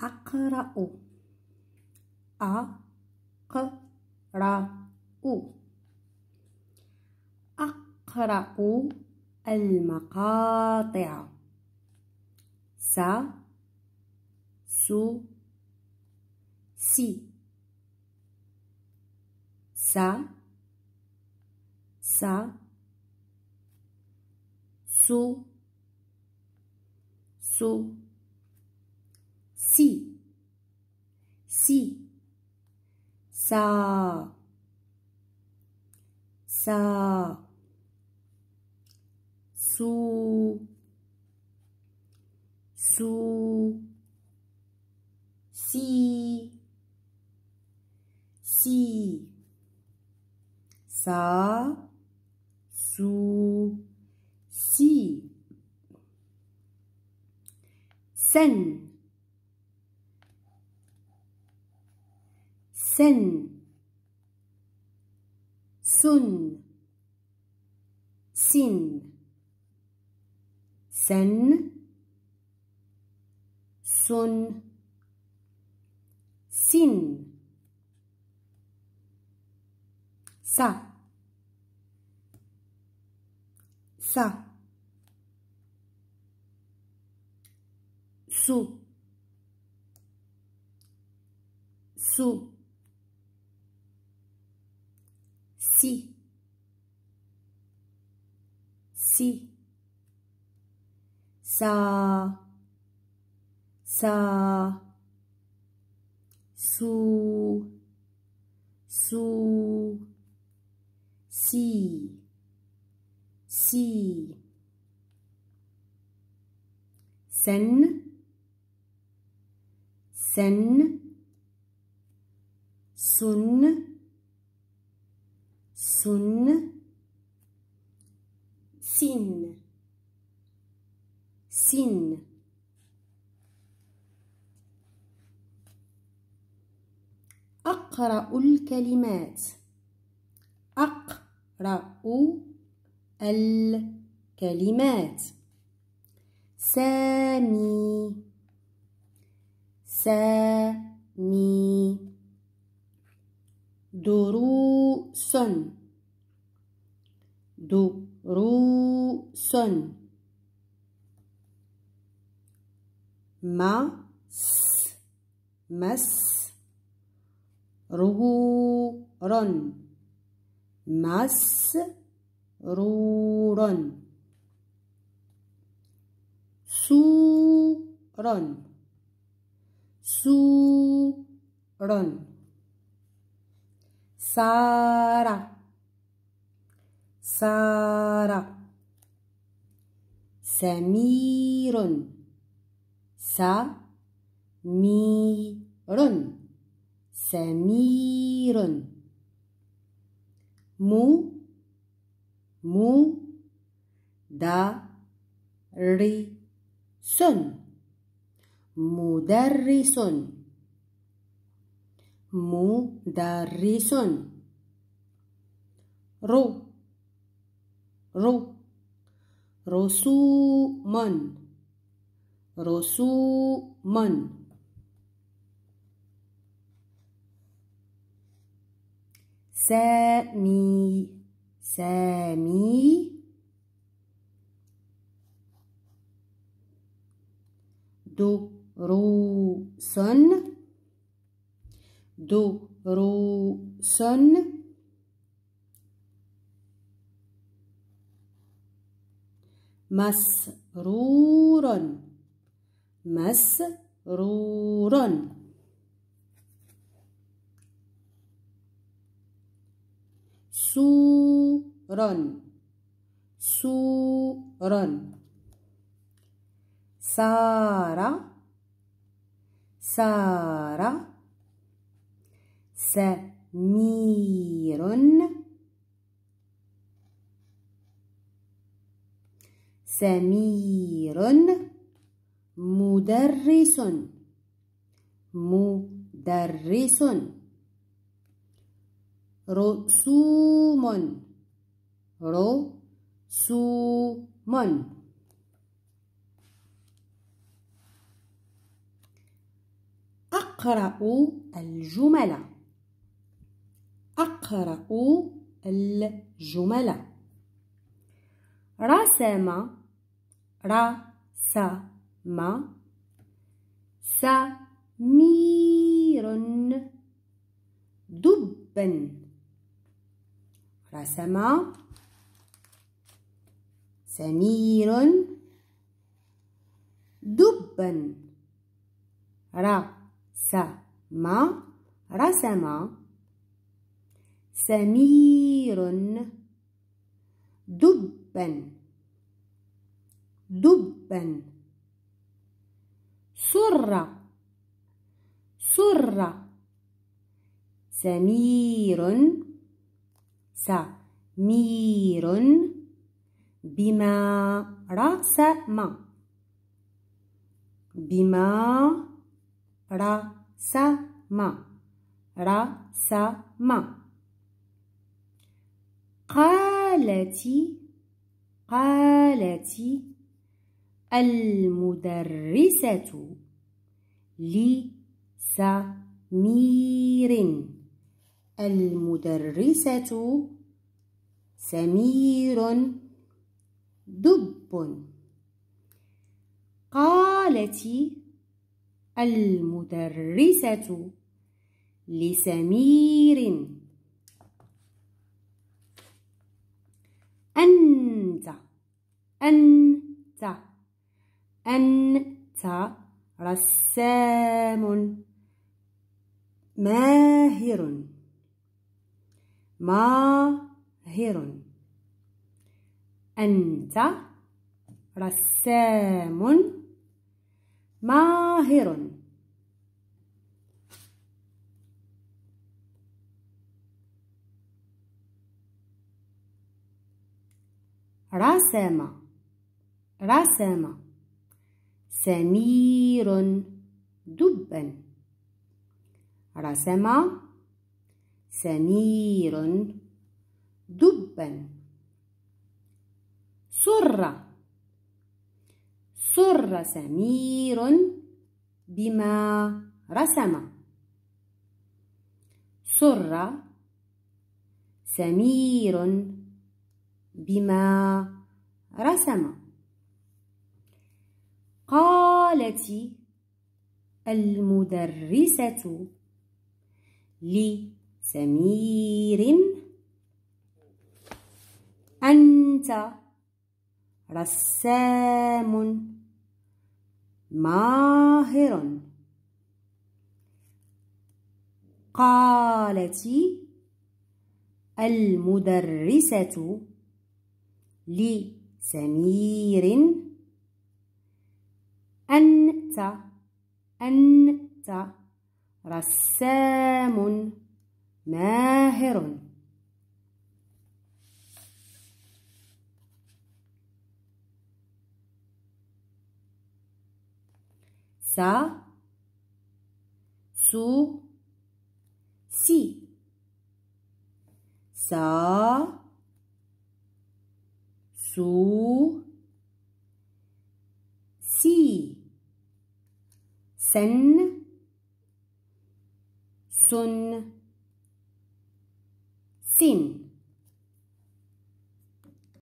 أقرأ أقرأ أقرأ المقاطع س سو سي س س سو سو 记细扫扫苏苏西西扫苏细 send سن سن سن سن سن سن سا سا سو سو si, si, sa, sa, su, su, si, si, sen, sen, sun, سن سن سن أقرأ الكلمات أقرأ الكلمات سامي سامي دروس دروس مس مس رورا مسرورا سورا سورا سارة سارة سمير سمير سمير مو مو مدرس مدرس مدرس رو ro rosu man rosu man sami sami du ru مسرور مسرور سورا سورا سارة سارة سمير سمير مدرس مدرس رسوم رسوم أقرأ الجمل أقرأ الجمل رسم رسم سمير دبا رسم سمير دبا رسم رسم سمير دبا دبا سرة سرة سمير سمير بما رأس ما بما رأس ما رأس ما قالتي قالتي المدرسة لسمير المدرسة سمير دب قالت المدرسة لسمير أنت أنت أنت رسام ماهر ماهر أنت رسام ماهر رسم رسم سمير دبا رسم سمير دبا سر سر سمير بما رسم سر سمير بما رسم قالت المدرسة لسمير أنت رسام ماهر قالت المدرسة لسمير أنت أنت رسام ماهر سا سو سي سا سو سي sen sun sin